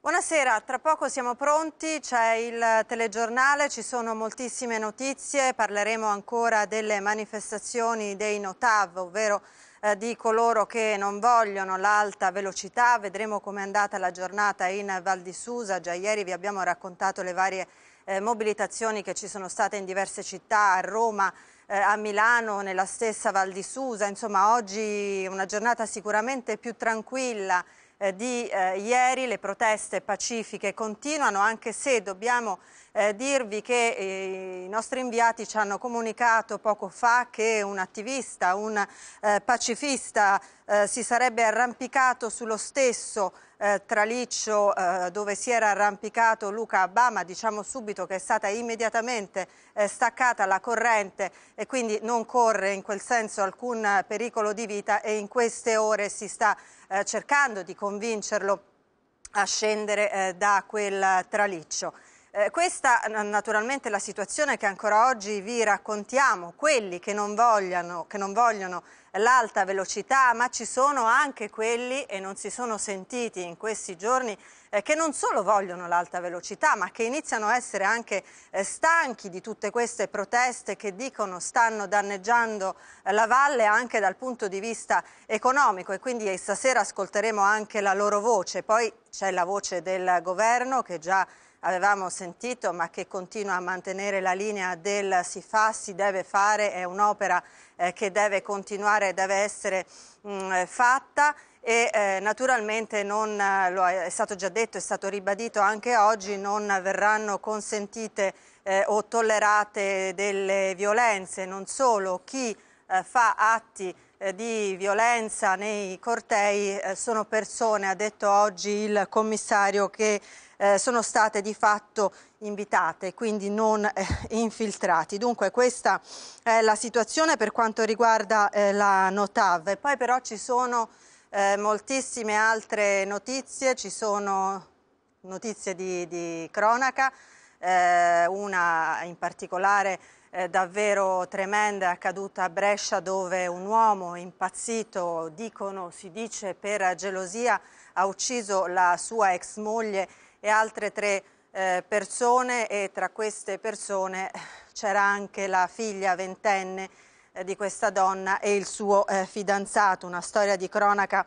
Buonasera, tra poco siamo pronti, c'è il telegiornale, ci sono moltissime notizie, parleremo ancora delle manifestazioni dei Notav, ovvero eh, di coloro che non vogliono l'alta velocità, vedremo com'è andata la giornata in Val di Susa, già ieri vi abbiamo raccontato le varie eh, mobilitazioni che ci sono state in diverse città, a Roma, eh, a Milano, nella stessa Val di Susa, insomma oggi una giornata sicuramente più tranquilla, eh, di eh, ieri, le proteste pacifiche continuano anche se dobbiamo eh, dirvi che eh, i nostri inviati ci hanno comunicato poco fa che un attivista, un eh, pacifista eh, si sarebbe arrampicato sullo stesso eh, traliccio eh, dove si era arrampicato Luca Abama, diciamo subito che è stata immediatamente eh, staccata la corrente e quindi non corre in quel senso alcun pericolo di vita e in queste ore si sta eh, cercando di convincerlo a scendere da quel traliccio. Eh, questa naturalmente è la situazione che ancora oggi vi raccontiamo, quelli che non vogliono, vogliono l'alta velocità, ma ci sono anche quelli, e non si sono sentiti in questi giorni, eh, che non solo vogliono l'alta velocità, ma che iniziano a essere anche eh, stanchi di tutte queste proteste che dicono stanno danneggiando eh, la valle anche dal punto di vista economico e quindi stasera ascolteremo anche la loro voce. Poi c'è la voce del governo che già avevamo sentito ma che continua a mantenere la linea del si fa, si deve fare, è un'opera eh, che deve continuare, deve essere mh, mm, fatta e eh, naturalmente non, eh, lo è stato già detto, è stato ribadito anche oggi, non verranno consentite eh, o tollerate delle violenze, non solo chi eh, fa atti eh, di violenza nei cortei eh, sono persone, ha detto oggi il commissario, che eh, sono state di fatto invitate, quindi non infiltrati. Dunque questa è la situazione per quanto riguarda la Notav. Poi però ci sono moltissime altre notizie, ci sono notizie di, di cronaca, una in particolare eh, davvero tremenda è accaduta a Brescia dove un uomo impazzito, dicono, si dice per gelosia, ha ucciso la sua ex moglie e altre tre eh, persone e tra queste persone eh, c'era anche la figlia ventenne eh, di questa donna e il suo eh, fidanzato, una storia di cronaca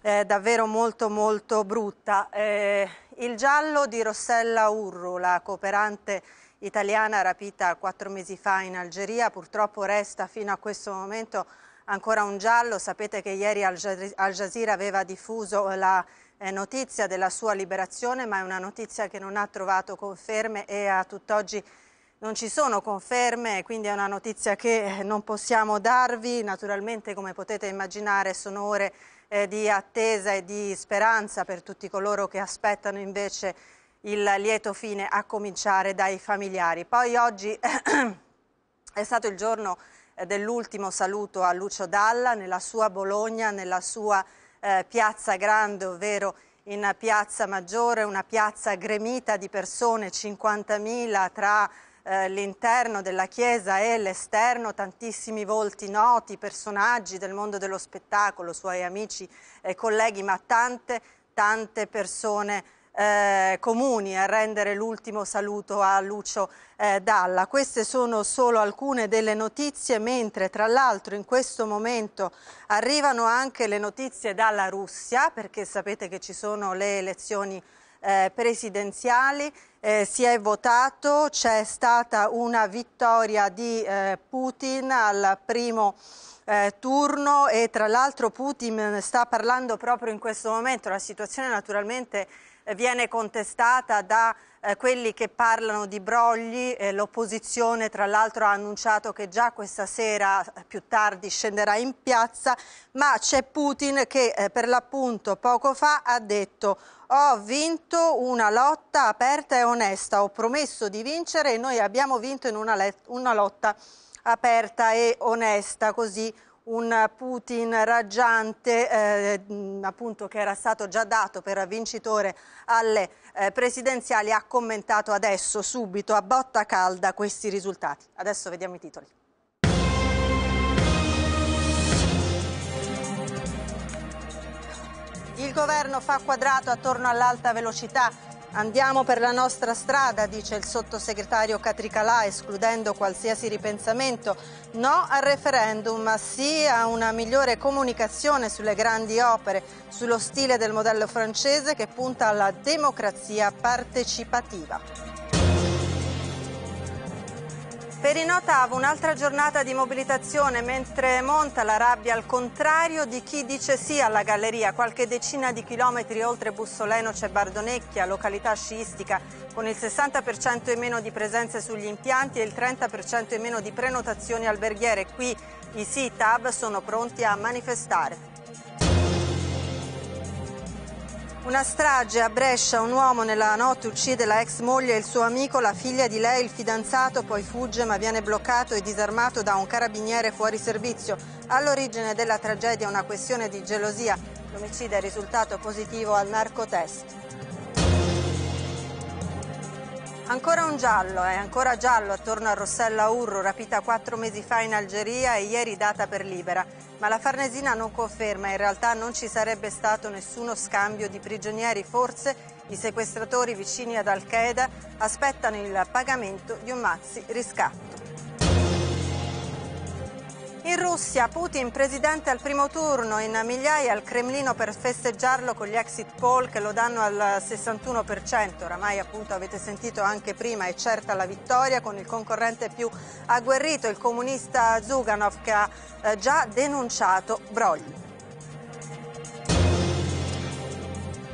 eh, davvero molto molto brutta. il giallo di Rossella Urru, la cooperante italiana rapita quattro mesi fa in Algeria, purtroppo resta fino a questo momento ancora un giallo. Sapete che ieri Al Jazeera aveva diffuso la eh, notizia della sua liberazione, ma è una notizia che non ha trovato conferme e a tutt'oggi non ci sono conferme, quindi è una notizia che eh, non possiamo darvi. Naturalmente, come potete immaginare, sono ore eh, di attesa e di speranza per tutti coloro che aspettano invece il lieto fine a cominciare dai familiari. Poi oggi è stato il giorno eh, dell'ultimo saluto a Lucio Dalla nella sua Bologna, nella sua eh, piazza grande, ovvero in piazza Maggiore, una piazza gremita di persone, 50.000 tra eh, l'interno della chiesa e l'esterno, tantissimi volti noti, personaggi del mondo dello spettacolo, suoi amici e colleghi, ma tante, tante persone eh, comuni a rendere l'ultimo saluto a Lucio eh, Dalla. Queste sono solo alcune delle notizie, mentre tra l'altro in questo momento arrivano anche le notizie dalla Russia, perché sapete che ci sono le elezioni eh, presidenziali, eh, si è votato, c'è stata una vittoria di eh, Putin al primo eh, turno e tra l'altro Putin sta parlando proprio in questo momento, la situazione naturalmente è viene contestata da eh, quelli che parlano di brogli, eh, l'opposizione tra l'altro ha annunciato che già questa sera eh, più tardi scenderà in piazza, ma c'è Putin che eh, per l'appunto poco fa ha detto ho vinto una lotta aperta e onesta, ho promesso di vincere e noi abbiamo vinto in una, una lotta aperta e onesta, così un Putin raggiante eh, appunto, che era stato già dato per vincitore alle eh, presidenziali ha commentato adesso subito a botta calda questi risultati. Adesso vediamo i titoli. Il governo fa quadrato attorno all'alta velocità Andiamo per la nostra strada, dice il sottosegretario Catricalà, escludendo qualsiasi ripensamento. No al referendum, ma sì a una migliore comunicazione sulle grandi opere, sullo stile del modello francese che punta alla democrazia partecipativa. Per i Perinotava un'altra giornata di mobilitazione mentre monta la rabbia al contrario di chi dice sì alla galleria. Qualche decina di chilometri oltre Bussoleno c'è Bardonecchia, località sciistica, con il 60% in meno di presenze sugli impianti e il 30% in meno di prenotazioni alberghiere. Qui i SITAB sono pronti a manifestare. Una strage a Brescia, un uomo nella notte uccide la ex moglie e il suo amico, la figlia di lei, il fidanzato, poi fugge ma viene bloccato e disarmato da un carabiniere fuori servizio. All'origine della tragedia una questione di gelosia. L'omicidio è risultato positivo al narcotest. Ancora un giallo, è eh, ancora giallo attorno a Rossella Urro, rapita quattro mesi fa in Algeria e ieri data per libera. Ma la Farnesina non conferma, in realtà non ci sarebbe stato nessuno scambio di prigionieri, forse i sequestratori vicini ad Al-Qaeda aspettano il pagamento di un mazzi riscatto. In Russia, Putin presidente al primo turno, in migliaia al Cremlino per festeggiarlo con gli exit poll che lo danno al 61%. Oramai appunto avete sentito anche prima è certa la vittoria con il concorrente più agguerrito, il comunista Zuganov che ha eh, già denunciato brogli.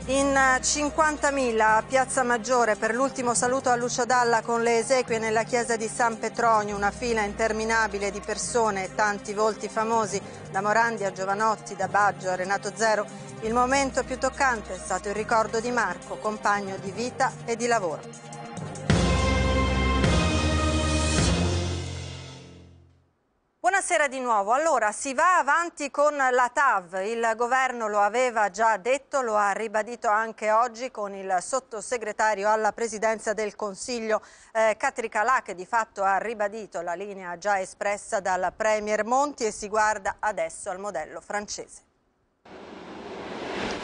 In 50.000 eh, a Piazza Maggiore per l'ultimo saluto a Lucio Dalla con le esequie nella chiesa di San Petronio, una fila interminabile di persone, e tanti volti famosi, da Morandi a Giovanotti, da Baggio a Renato Zero. Il momento più toccante è stato il ricordo di Marco, compagno di vita e di lavoro. Buonasera di nuovo. Allora, si va avanti con la TAV. Il governo lo aveva già detto, lo ha ribadito anche oggi con il sottosegretario alla presidenza del Consiglio eh, Catricalà che di fatto ha ribadito la linea già espressa dal Premier Monti e si guarda adesso al modello francese.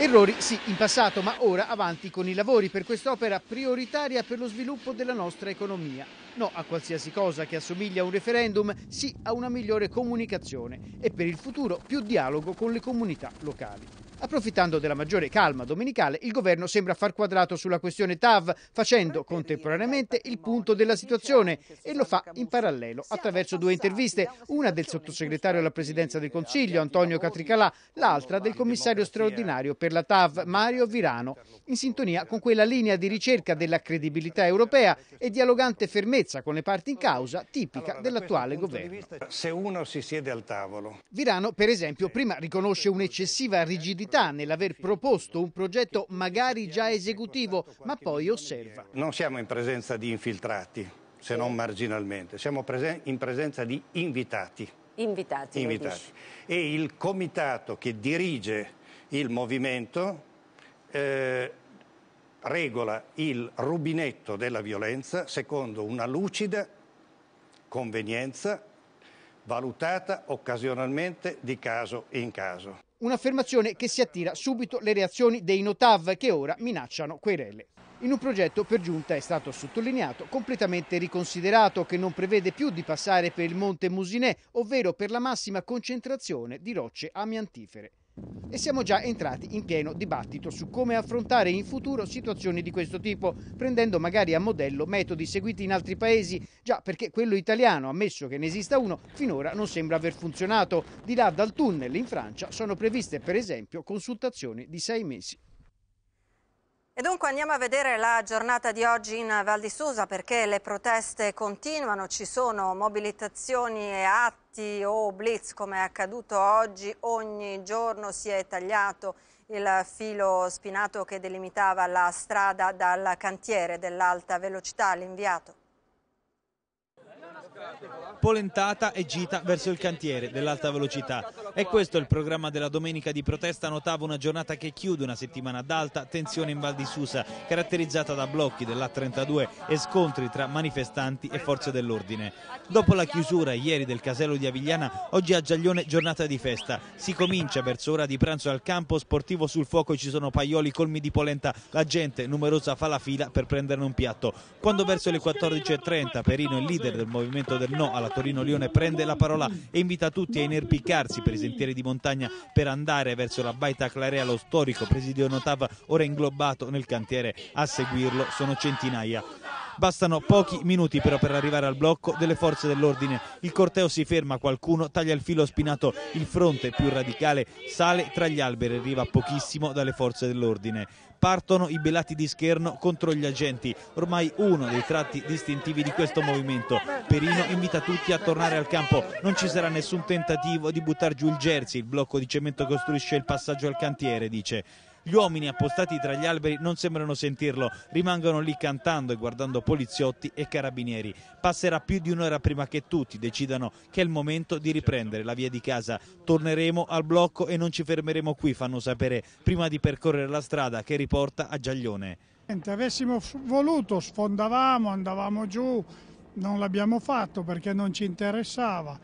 Errori sì in passato, ma ora avanti con i lavori per quest'opera prioritaria per lo sviluppo della nostra economia. No a qualsiasi cosa che assomiglia a un referendum, sì a una migliore comunicazione e per il futuro più dialogo con le comunità locali. Approfittando della maggiore calma domenicale, il governo sembra far quadrato sulla questione TAV, facendo contemporaneamente il punto della situazione e lo fa in parallelo attraverso due interviste, una del sottosegretario alla presidenza del Consiglio Antonio Catricalà, l'altra del commissario straordinario per la TAV Mario Virano, in sintonia con quella linea di ricerca della credibilità europea e dialogante fermezza con le parti in causa tipica dell'attuale governo. Se uno si siede al tavolo. Virano, per esempio, prima riconosce un'eccessiva rigidità novità nell'aver proposto un progetto magari già esecutivo, ma poi osserva. Non siamo in presenza di infiltrati, se non marginalmente, siamo presen in presenza di invitati. Invitati. invitati. E il comitato che dirige il movimento eh, regola il rubinetto della violenza secondo una lucida convenienza valutata occasionalmente di caso in caso. Un'affermazione che si attira subito le reazioni dei Notav che ora minacciano querelle. In un progetto per giunta è stato sottolineato completamente riconsiderato che non prevede più di passare per il monte Musinè, ovvero per la massima concentrazione di rocce amiantifere. E siamo già entrati in pieno dibattito su come affrontare in futuro situazioni di questo tipo, prendendo magari a modello metodi seguiti in altri paesi, già perché quello italiano, ammesso che ne esista uno, finora non sembra aver funzionato. Di là dal tunnel in Francia sono previste per esempio consultazioni di sei mesi. E dunque andiamo a vedere la giornata di oggi in Val di Susa perché le proteste continuano, ci sono mobilitazioni e atti o blitz come è accaduto oggi, ogni giorno si è tagliato il filo spinato che delimitava la strada dal cantiere dell'alta velocità all'inviato polentata e gita verso il cantiere dell'alta velocità. E questo è il programma della domenica di protesta notava una giornata che chiude una settimana d'alta tensione in Val di Susa, caratterizzata da blocchi dell'A32 e scontri tra manifestanti e forze dell'ordine. Dopo la chiusura ieri del casello di Avigliana, oggi a Giaglione giornata di festa. Si comincia verso ora di pranzo al campo sportivo sul fuoco ci sono paioli colmi di polenta, la gente numerosa fa la fila per prenderne un piatto. Quando verso le 14.30 Perino, il leader del movimento del no alla Torino-Lione prende la parola e invita tutti a inerpicarsi per i sentieri di montagna per andare verso la Baita Clarea, lo storico presidio Notav ora inglobato nel cantiere. A seguirlo sono centinaia. Bastano pochi minuti però per arrivare al blocco delle forze dell'ordine. Il corteo si ferma, qualcuno taglia il filo spinato, il fronte più radicale sale tra gli alberi e arriva pochissimo dalle forze dell'ordine partono i belati di scherno contro gli agenti, ormai uno dei tratti distintivi di questo movimento. Perino invita tutti a tornare al campo, non ci sarà nessun tentativo di buttare giù il jersey, il blocco di cemento costruisce il passaggio al cantiere, dice. Gli uomini appostati tra gli alberi non sembrano sentirlo, rimangono lì cantando e guardando poliziotti e carabinieri. Passerà più di un'ora prima che tutti decidano che è il momento di riprendere la via di casa. Torneremo al blocco e non ci fermeremo qui, fanno sapere, prima di percorrere la strada che riporta a Giaglione. Niente, Avessimo voluto, sfondavamo, andavamo giù, non l'abbiamo fatto perché non ci interessava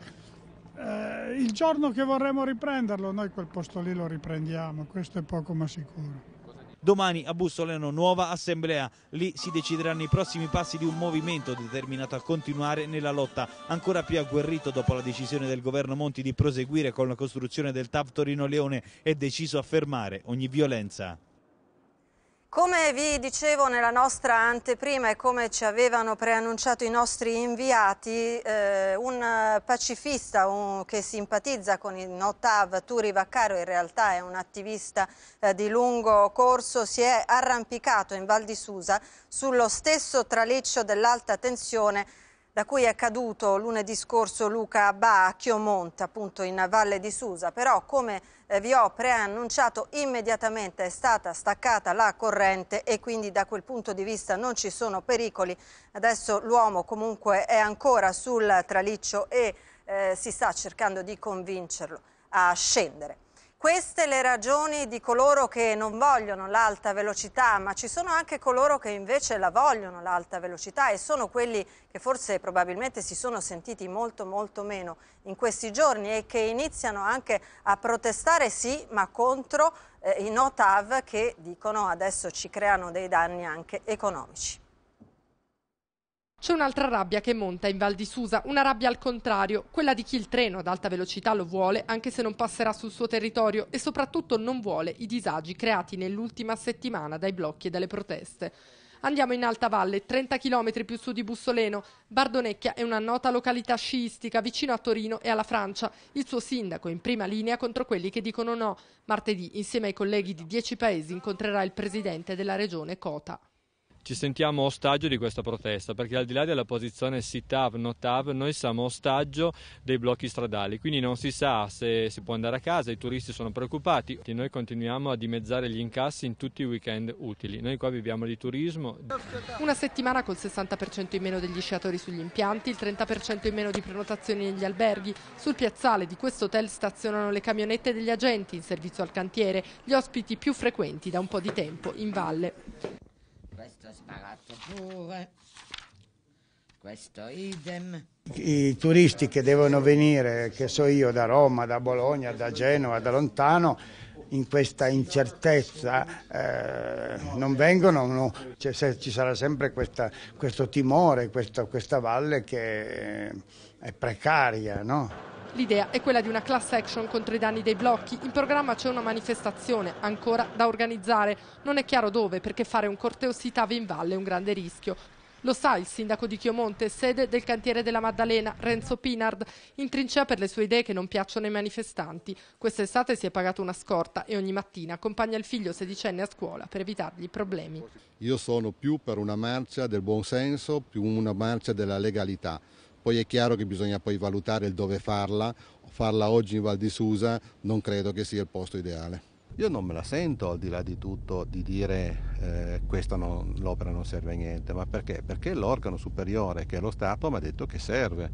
eh, il giorno che vorremmo riprenderlo noi quel posto lì lo riprendiamo, questo è poco ma sicuro. Domani a Bussoleno nuova assemblea, lì si decideranno i prossimi passi di un movimento determinato a continuare nella lotta, ancora più agguerrito dopo la decisione del governo Monti di proseguire con la costruzione del TAV Torino-Leone e deciso a fermare ogni violenza. Come vi dicevo nella nostra anteprima e come ci avevano preannunciato i nostri inviati, eh, un pacifista un, che simpatizza con il Notav, Turi Vaccaro, in realtà è un attivista eh, di lungo corso, si è arrampicato in Val di Susa sullo stesso traliccio dell'alta tensione da cui è caduto lunedì scorso Luca Ba a Chiomonte, appunto in Valle di Susa. Però, come eh, vi ho preannunciato, immediatamente è stata staccata la corrente e quindi da quel punto di vista non ci sono pericoli. Adesso l'uomo comunque è ancora sul traliccio e eh, si sta cercando di convincerlo a scendere queste le ragioni di coloro che non vogliono l'alta velocità, ma ci sono anche coloro che invece la vogliono l'alta velocità e sono quelli che forse probabilmente si sono sentiti molto molto meno in questi giorni e che iniziano anche a protestare sì, ma contro eh, i no TAV che dicono adesso ci creano dei danni anche economici. C'è un'altra rabbia che monta in Val di Susa, una rabbia al contrario, quella di chi il treno ad alta velocità lo vuole anche se non passerà sul suo territorio e soprattutto non vuole i disagi creati nell'ultima settimana dai blocchi e dalle proteste. Andiamo in Alta Valle, 30 km più su di Bussoleno. Bardonecchia è una nota località sciistica vicino a Torino e alla Francia. Il suo sindaco in prima linea contro quelli che dicono no. Martedì, insieme ai colleghi di 10 paesi, incontrerà il presidente della regione Cota ci sentiamo ostaggio di questa protesta perché al di là della posizione sì TAV, no TAV, noi siamo ostaggio dei blocchi stradali, quindi non si sa se si può andare a casa, i turisti sono preoccupati e noi continuiamo a dimezzare gli incassi in tutti i weekend utili. Noi qua viviamo di turismo. Una settimana col 60% in meno degli sciatori sugli impianti, il 30% in meno di prenotazioni negli alberghi. Sul piazzale di questo hotel stazionano le camionette degli agenti in servizio al cantiere, gli ospiti più frequenti da un po' di tempo in valle questo sparato pure, questo idem. I turisti che devono venire, che so io, da Roma, da Bologna, da Genova, da lontano, in questa incertezza eh, non vengono, no. Cioè, ci sarà sempre questa, questo timore, questa, questa, valle che è precaria. No? L'idea è quella di una class action contro i danni dei blocchi. In programma c'è una manifestazione ancora da organizzare. Non è chiaro dove, perché fare un corteo sitave in valle è un grande rischio. Lo sa il sindaco di Chiomonte, sede del cantiere della Maddalena, Renzo Pinard, in trincea per le sue idee che non piacciono ai manifestanti. Quest'estate si è pagato una scorta e ogni mattina accompagna il figlio sedicenne a scuola per evitargli problemi. Io sono più per una marcia del buon senso, più una marcia della legalità. Poi è chiaro che bisogna poi valutare il dove farla, farla oggi in Val di Susa non credo che sia il posto ideale. Io non me la sento al di là di tutto di dire eh, questa l'opera non serve a niente, ma perché? Perché l'organo superiore che è lo Stato mi ha detto che serve.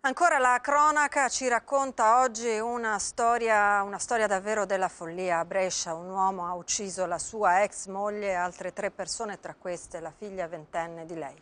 Ancora la cronaca ci racconta oggi una storia, una storia, davvero della follia. A Brescia un uomo ha ucciso la sua ex moglie e altre tre persone, tra queste la figlia ventenne di lei.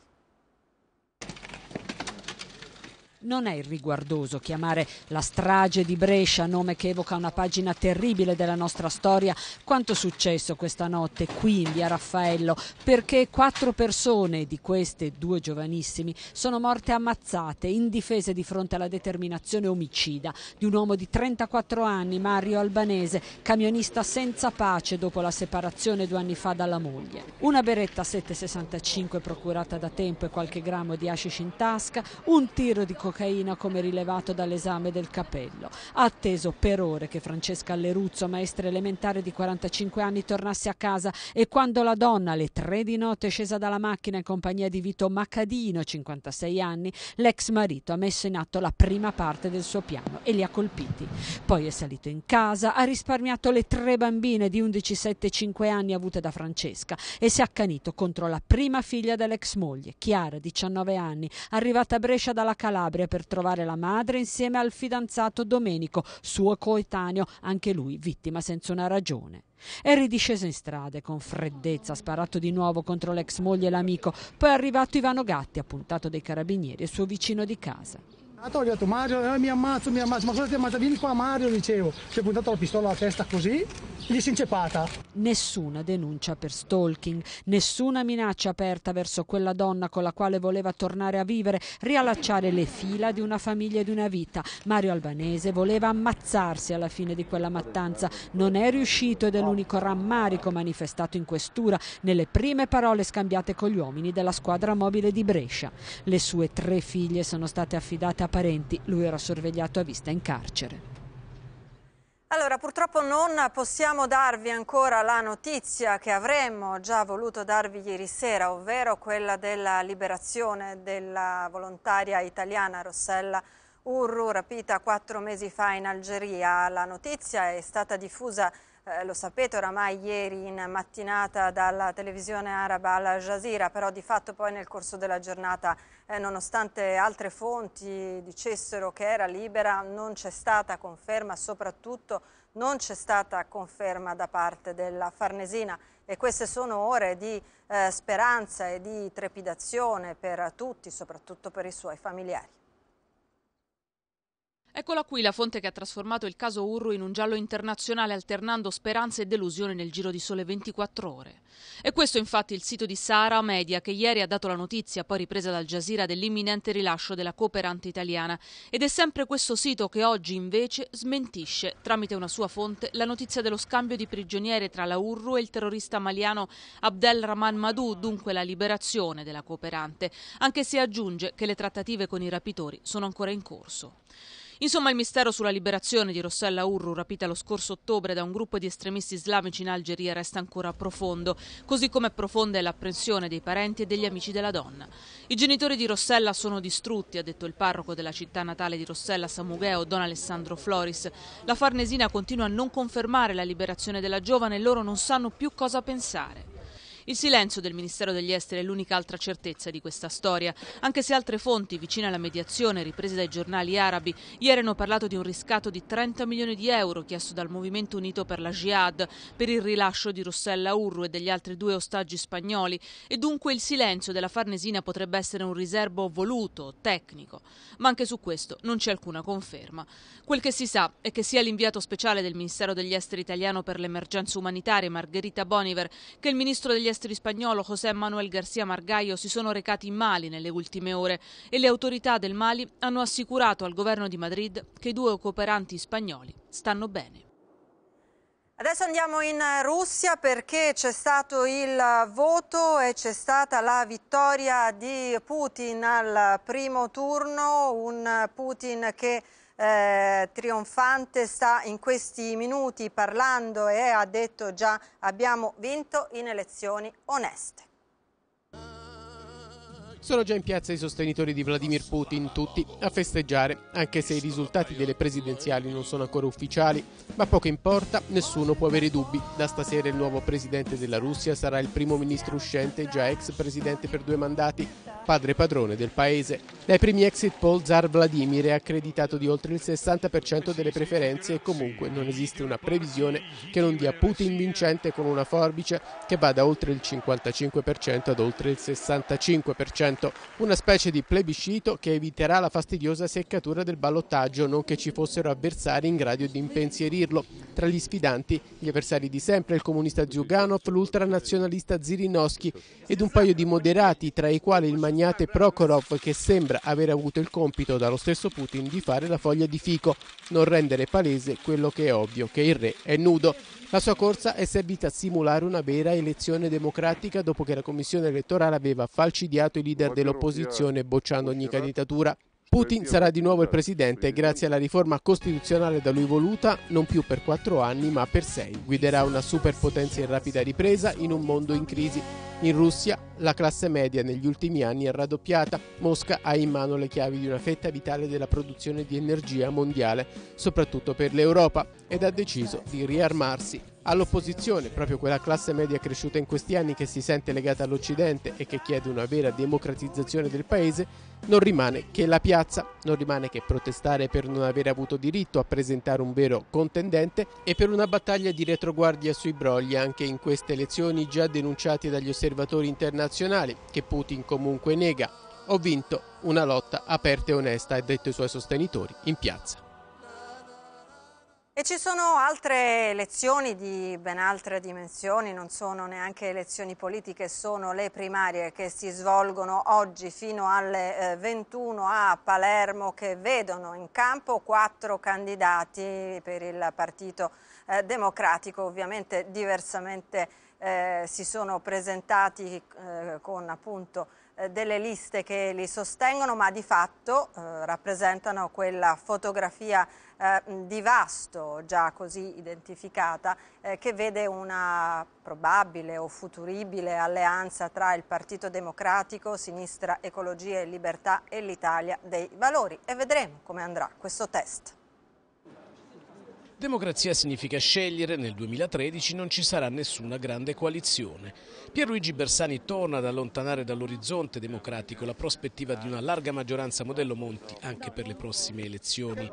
Non è irriguardoso chiamare la strage di Brescia, nome che evoca una pagina terribile della nostra storia, quanto successo questa notte qui in via Raffaello, perché quattro persone, di queste due giovanissimi, sono morte ammazzate, indifese di fronte alla determinazione omicida di un uomo di 34 anni, Mario Albanese, camionista senza pace dopo la separazione due anni fa dalla moglie. Una beretta 765 procurata da tempo e qualche grammo di hashish in tasca, un tiro di cocaina cocaina come rilevato dall'esame del capello. Ha atteso per ore che Francesca Alleruzzo, maestra elementare di 45 anni, tornasse a casa e quando la donna alle tre di notte è scesa dalla macchina in compagnia di Vito Macadino, 56 anni, l'ex marito ha messo in atto la prima parte del suo piano e li ha colpiti. Poi è salito in casa, ha risparmiato le tre bambine di 11, 7, 5 anni avute da Francesca e si è accanito contro la prima figlia dell'ex moglie, Chiara, 19 anni, arrivata a Brescia dalla Calabria correre per trovare la madre insieme al fidanzato Domenico, suo coetaneo, anche lui vittima senza una ragione. È ridisceso in strada e con freddezza ha sparato di nuovo contro l'ex moglie e l'amico. Poi è arrivato Ivano Gatti, appuntato dai carabinieri e suo vicino di casa. Ho ah, detto Mario, eh, mi ammazzo, mi ammazzo, ma cosa ti Vieni qua Mario, dicevo. Si è puntato la pistola alla testa così, gli si è inceppata. Nessuna denuncia per stalking, nessuna minaccia aperta verso quella donna con la quale voleva tornare a vivere, riallacciare le fila di una famiglia e di una vita. Mario Albanese voleva ammazzarsi alla fine di quella mattanza, non è riuscito ed è l'unico rammarico manifestato in questura nelle prime parole scambiate con gli uomini della squadra mobile di Brescia. Le sue tre figlie sono state affidate a parenti, lui era sorvegliato a vista in carcere. Allora, purtroppo non possiamo darvi ancora la notizia che avremmo già voluto darvi ieri sera, ovvero quella della liberazione della volontaria italiana Rossella Urru, rapita quattro mesi fa in Algeria. La notizia è stata diffusa eh, lo sapete oramai ieri in mattinata dalla televisione araba Al Jazeera, però di fatto poi nel corso della giornata, eh, nonostante altre fonti dicessero che era libera, non c'è stata conferma, soprattutto non c'è stata conferma da parte della Farnesina e queste sono ore di eh, speranza e di trepidazione per tutti, soprattutto per i suoi familiari. Eccola qui la fonte che ha trasformato il caso Urru in un giallo internazionale alternando speranze e delusione nel giro di sole 24 ore. E questo infatti il sito di Sahara Media che ieri ha dato la notizia, poi ripresa dal Jazeera, dell'imminente rilascio della cooperante italiana. Ed è sempre questo sito che oggi invece smentisce, tramite una sua fonte, la notizia dello scambio di prigioniere tra la Urru e il terrorista maliano Abdel Rahman Madou, dunque la liberazione della cooperante, anche se aggiunge che le trattative con i rapitori sono ancora in corso. Insomma, il mistero sulla liberazione di Rossella Urru, rapita lo scorso ottobre da un gruppo di estremisti islamici in Algeria, resta ancora profondo, così come profonda è l'apprensione dei parenti e degli amici della donna. I genitori di Rossella sono distrutti, ha detto il parroco della città natale di Rossella, Samugheo, don Alessandro Floris. La Farnesina continua a non confermare la liberazione della giovane e loro non sanno più cosa pensare. Il silenzio del Ministero degli Esteri è l'unica altra certezza di questa storia, anche se altre fonti vicine alla mediazione, riprese dai giornali arabi, ieri hanno parlato di un riscatto di 30 milioni di euro chiesto dal Movimento Unito per la Jihad per il rilascio di Rossella Urru e degli altri due ostaggi spagnoli e dunque il silenzio della Farnesina potrebbe essere un riservo voluto, tecnico, ma anche su questo non c'è alcuna conferma. Quel che si sa è che sia l'inviato speciale del Ministero degli Esteri italiano per l'emergenza umanitaria Margherita Boniver che il Ministro degli Esteri ministri spagnolo José Manuel García Margallo si sono recati in Mali nelle ultime ore e le autorità del Mali hanno assicurato al governo di Madrid che i due cooperanti spagnoli stanno bene. Adesso andiamo in Russia perché c'è stato il voto e c'è stata la vittoria di Putin al primo turno, un Putin che eh, trionfante sta in questi minuti parlando e ha detto già abbiamo vinto in elezioni oneste. Sono già in piazza i sostenitori di Vladimir Putin, tutti a festeggiare, anche se i risultati delle presidenziali non sono ancora ufficiali, ma poco importa, nessuno può avere dubbi. Da stasera il nuovo presidente della Russia sarà il primo ministro uscente, già ex presidente per due mandati, padre padrone del paese. Dai primi exit poll Zar Vladimir è accreditato di oltre il 60% delle preferenze e comunque non esiste una previsione che non dia Putin vincente con una forbice che vada oltre il 55% ad oltre il 65%. Parlamento, una specie di plebiscito che eviterà la fastidiosa seccatura del ballottaggio, non che ci fossero avversari in grado di impensierirlo. Tra gli sfidanti, gli avversari di sempre, il comunista Ziuganov, l'ultranazionalista Zirinowski ed un paio di moderati, tra i quali il magnate Prokhorov, che sembra aver avuto il compito dallo stesso Putin di fare la foglia di fico, non rendere palese quello che è ovvio, che il re è nudo. La sua corsa è servita a simulare una vera elezione democratica dopo che la commissione elettorale aveva falcidiato i leader dell'opposizione bocciando ogni candidatura. Putin sarà di nuovo il presidente grazie alla riforma costituzionale da lui voluta, non più per quattro anni ma per sei. Guiderà una superpotenza in rapida ripresa in un mondo in crisi. In Russia la classe media negli ultimi anni è raddoppiata, Mosca ha in mano le chiavi di una fetta vitale della produzione di energia mondiale, soprattutto per l'Europa, ed ha deciso di riarmarsi. All'opposizione, proprio quella classe media cresciuta in questi anni che si sente legata all'Occidente e che chiede una vera democratizzazione del paese, non rimane che la piazza, non rimane che protestare per non aver avuto diritto a presentare un vero contendente e per una battaglia di retroguardia sui brogli anche in queste elezioni già denunciate dagli osservatori internazionali internazionali, che Putin comunque nega. Ho vinto una lotta aperta e onesta, ha detto i suoi sostenitori in piazza. E ci sono altre elezioni di ben altre dimensioni, non sono neanche elezioni politiche, sono le primarie che si svolgono oggi fino alle 21 eh, a Palermo che vedono in campo quattro candidati per il Partito eh, Democratico, ovviamente diversamente eh, si sono presentati eh, con appunto eh, delle liste che li sostengono ma di fatto eh, rappresentano quella fotografia eh, di vasto già così identificata che vede una probabile o futuribile alleanza tra il Partito Democratico, Sinistra Ecologia e Libertà e l'Italia dei Valori e vedremo come andrà questo test. Democrazia significa scegliere, nel 2013 non ci sarà nessuna grande coalizione. Pierluigi Bersani torna ad allontanare dall'orizzonte democratico la prospettiva di una larga maggioranza modello Monti anche per le prossime elezioni.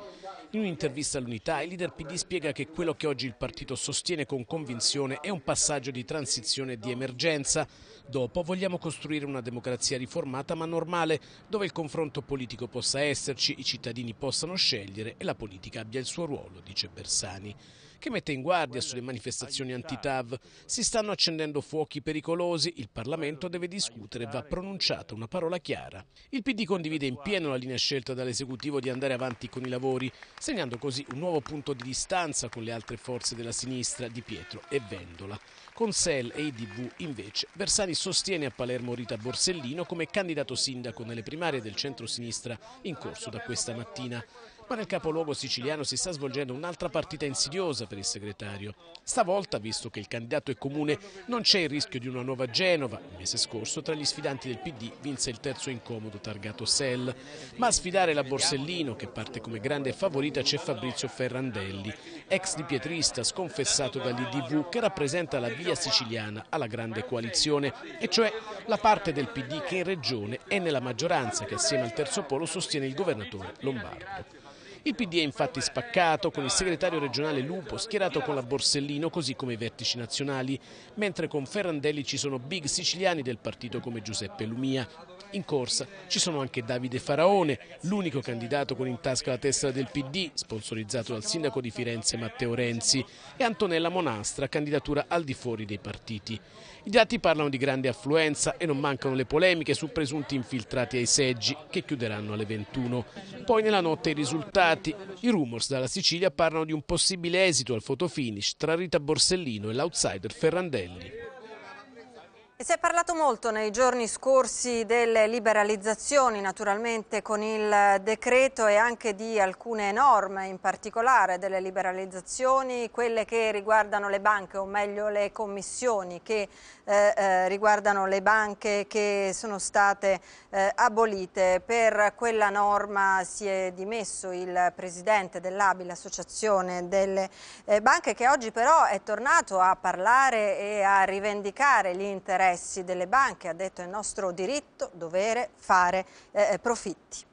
In un'intervista all'Unità, il leader PD spiega che quello che oggi il partito sostiene con convinzione è un passaggio di transizione e di emergenza. Dopo vogliamo costruire una democrazia riformata ma normale, dove il confronto politico possa esserci, i cittadini possano scegliere e la politica abbia il suo ruolo, dice Bersani che mette in guardia sulle manifestazioni anti-TAV. Si stanno accendendo fuochi pericolosi, il Parlamento deve discutere, va pronunciata una parola chiara. Il PD condivide in pieno la linea scelta dall'esecutivo di andare avanti con i lavori, segnando così un nuovo punto di distanza con le altre forze della sinistra di Pietro e Vendola. Con SEL e IDV invece Bersani sostiene a Palermo Rita Borsellino come candidato sindaco nelle primarie del centro-sinistra in corso da questa mattina. Ma nel capoluogo siciliano si sta svolgendo un'altra partita insidiosa per il segretario. Stavolta, visto che il candidato è comune, non c'è il rischio di una nuova Genova. Il mese scorso tra gli sfidanti del PD vinse il terzo incomodo targato Sell. Ma a sfidare la Borsellino, che parte come grande favorita, c'è Fabrizio Ferrandelli, ex di Pietrista sconfessato dall'IDV che rappresenta la via siciliana alla grande coalizione, e cioè la parte del PD che in regione è nella maggioranza che assieme al terzo polo sostiene il governatore Lombardo. Il PD è infatti spaccato, con il segretario regionale Lupo schierato con la Borsellino, così come i vertici nazionali, mentre con Ferrandelli ci sono big siciliani del partito come Giuseppe Lumia, in corsa ci sono anche Davide Faraone, l'unico candidato con in tasca la tessera del PD, sponsorizzato dal sindaco di Firenze Matteo Renzi, e Antonella Monastra, candidatura al di fuori dei partiti. I dati parlano di grande affluenza e non mancano le polemiche su presunti infiltrati ai seggi, che chiuderanno alle 21. Poi nella notte i risultati. I rumors dalla Sicilia parlano di un possibile esito al fotofinish tra Rita Borsellino e l'outsider Ferrandelli si è parlato molto nei giorni scorsi delle liberalizzazioni, naturalmente con il decreto e anche di alcune norme, in particolare delle liberalizzazioni, quelle che riguardano le banche, o meglio le commissioni che eh, eh, riguardano le banche che sono state eh, abolite. Per quella norma si è dimesso il presidente dell'ABI, l'associazione delle eh, banche, che oggi però è tornato a parlare e a rivendicare gli interessi interessi delle banche, ha detto è nostro diritto, dovere fare eh, eh profitti.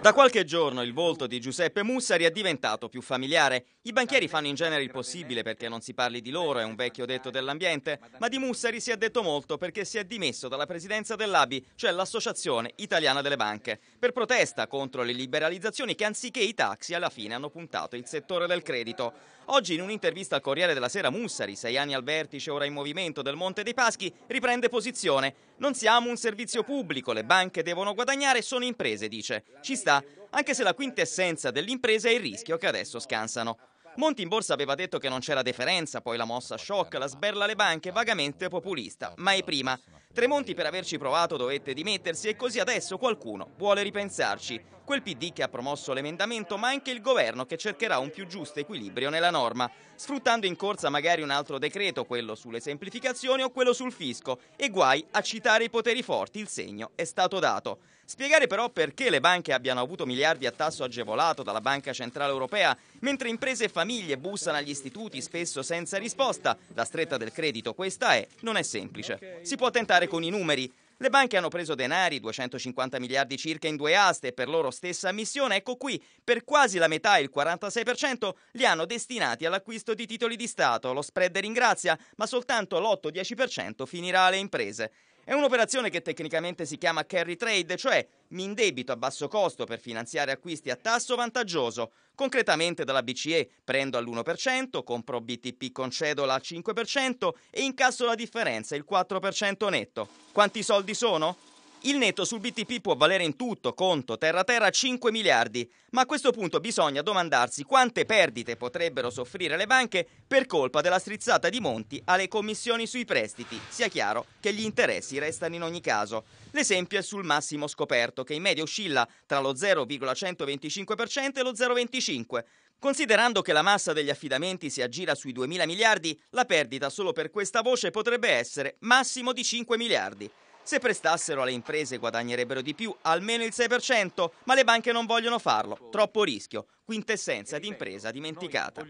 Da qualche giorno il volto di Giuseppe Mussari è diventato più familiare. I banchieri fanno in genere il possibile perché non si parli di loro, è un vecchio detto dell'ambiente, ma di Mussari si è detto molto perché si è dimesso dalla presidenza dell'ABI, cioè l'Associazione Italiana delle Banche, per protesta contro le liberalizzazioni che anziché i taxi alla fine hanno puntato il settore del credito. Oggi in un'intervista al Corriere della Sera Mussari, sei anni al vertice, ora in movimento del Monte dei Paschi, riprende posizione. Non siamo un servizio pubblico, le banche devono guadagnare, sono imprese, dice. Ci sta, anche se la quintessenza dell'impresa è il rischio che adesso scansano. Monti in borsa aveva detto che non c'era deferenza, poi la mossa shock, la sberla alle banche, vagamente populista, certo, mai prima. Tremonti per averci provato dovette dimettersi e così adesso qualcuno vuole ripensarci. Quel PD che ha promosso l'emendamento, ma anche il governo che cercherà un più giusto equilibrio nella norma, sfruttando in corsa magari un altro decreto, quello sulle semplificazioni o quello sul fisco. E guai a citare i poteri forti, il segno è stato dato. Spiegare però perché le banche abbiano avuto miliardi a tasso agevolato dalla Banca Centrale Europea, mentre imprese e famiglie bussano agli istituti spesso senza risposta, la stretta del credito questa è, non è semplice. Si può tentare con i numeri, le banche hanno preso denari, 250 miliardi circa in due aste, e per loro stessa missione, ecco qui, per quasi la metà, il 46%, li hanno destinati all'acquisto di titoli di Stato. Lo spread ringrazia, ma soltanto l'8-10% finirà alle imprese. È un'operazione che tecnicamente si chiama carry trade, cioè mi indebito a basso costo per finanziare acquisti a tasso vantaggioso. Concretamente dalla BCE prendo all'1%, compro BTP concedola al 5% e incasso la differenza, il 4% netto. Quanti soldi sono? Il netto sul BTP può valere in tutto, conto, terra-terra 5 miliardi, ma a questo punto bisogna domandarsi quante perdite potrebbero soffrire le banche per colpa della strizzata di Monti alle commissioni sui prestiti. Sia chiaro che gli interessi restano in ogni caso. L'esempio è sul massimo scoperto, che in media oscilla tra lo 0,125% e lo 0,25%. Considerando che la massa degli affidamenti si aggira sui 2.000 miliardi, la perdita solo per questa voce potrebbe essere massimo di 5 miliardi. Se prestassero alle imprese guadagnerebbero di più, almeno il 6%, ma le banche non vogliono farlo. Troppo rischio, quintessenza di impresa dimenticata.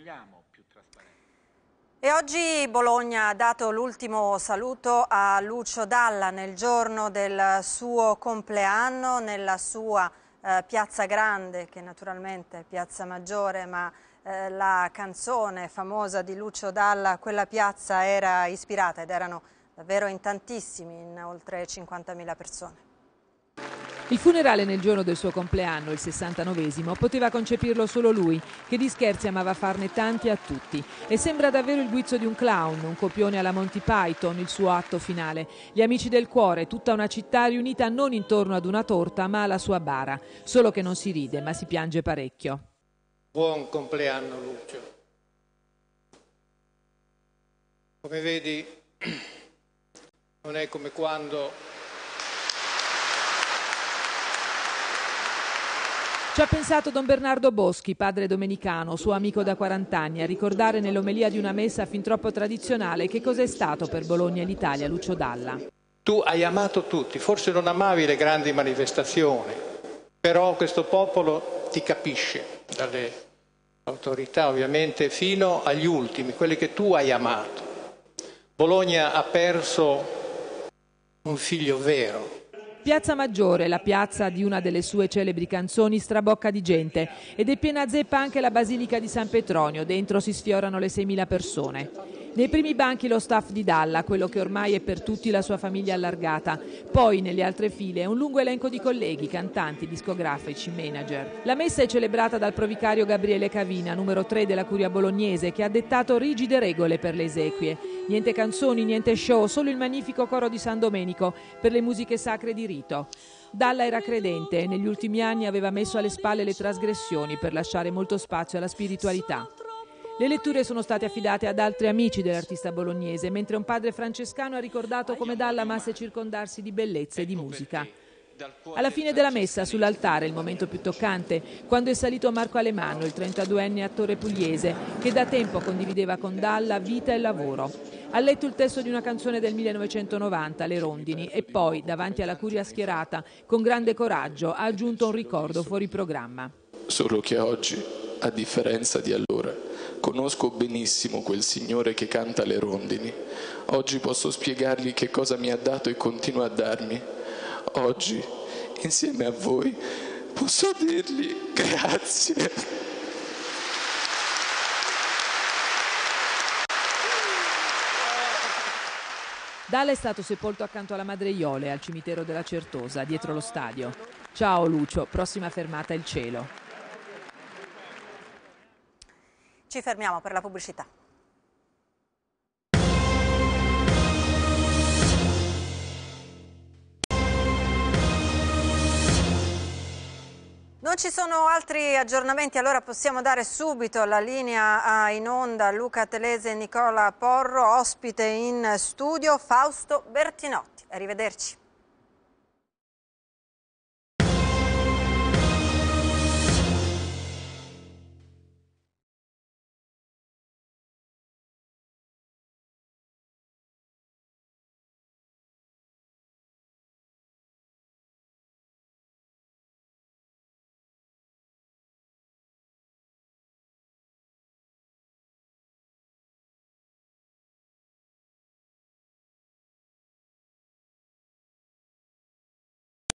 E oggi Bologna ha dato l'ultimo saluto a Lucio Dalla nel giorno del suo compleanno, nella sua eh, Piazza Grande, che naturalmente è Piazza Maggiore, ma eh, la canzone famosa di Lucio Dalla, quella piazza era ispirata ed erano davvero in tantissimi, in oltre 50.000 persone. Il funerale nel giorno del suo compleanno, il 69esimo, poteva concepirlo solo lui, che di scherzi amava farne tanti a tutti. E sembra davvero il guizzo di un clown, un copione alla Monty Python, il suo atto finale. Gli amici del cuore, tutta una città riunita non intorno ad una torta, ma alla sua bara. Solo che non si ride, ma si piange parecchio. Buon compleanno, Lucio. Come vedi... Non è come quando... Ci ha pensato Don Bernardo Boschi, padre domenicano, suo amico da 40 anni, a ricordare nell'omelia di una messa fin troppo tradizionale che cos'è stato per Bologna e l'Italia Lucio Dalla. Tu hai amato tutti, forse non amavi le grandi manifestazioni, però questo popolo ti capisce, dalle autorità ovviamente fino agli ultimi, quelli che tu hai amato. Bologna ha perso un figlio vero. Piazza Maggiore, la piazza di una delle sue celebri canzoni, strabocca di gente ed è piena zeppa anche la Basilica di San Petronio, dentro si sfiorano le 6.000 persone. Nei primi banchi lo staff di Dalla, quello che ormai è per tutti la sua famiglia allargata. Poi nelle altre file un lungo elenco di colleghi, cantanti, discografici, manager. La messa è celebrata dal provicario Gabriele Cavina, numero 3 della Curia Bolognese, che ha dettato rigide regole per le esequie. Niente canzoni, niente show, solo il magnifico coro di San Domenico per le musiche sacre di rito. Dalla era credente e negli ultimi anni aveva messo alle spalle le trasgressioni per lasciare molto spazio alla spiritualità. Le letture sono state affidate ad altri amici dell'artista bolognese, mentre un padre francescano ha ricordato come Dallamas circondarsi di bellezza e di musica. Alla fine della messa, sull'altare, il momento più toccante, quando è salito Marco Alemanno, il 32enne attore pugliese, che da tempo condivideva con Dalla vita e lavoro. Ha letto il testo di una canzone del 1990, Le Rondini, e poi, davanti alla curia schierata, con grande coraggio, ha aggiunto un ricordo fuori programma. Solo che oggi, a differenza di allora, Conosco benissimo quel signore che canta le rondini. Oggi posso spiegargli che cosa mi ha dato e continua a darmi. Oggi, insieme a voi, posso dirgli grazie. Dalla è stato sepolto accanto alla madre Iole al cimitero della Certosa, dietro lo stadio. Ciao Lucio, prossima fermata il cielo. Ci fermiamo per la pubblicità. Non ci sono altri aggiornamenti, allora possiamo dare subito la linea in onda Luca Telese e Nicola Porro, ospite in studio Fausto Bertinotti. Arrivederci.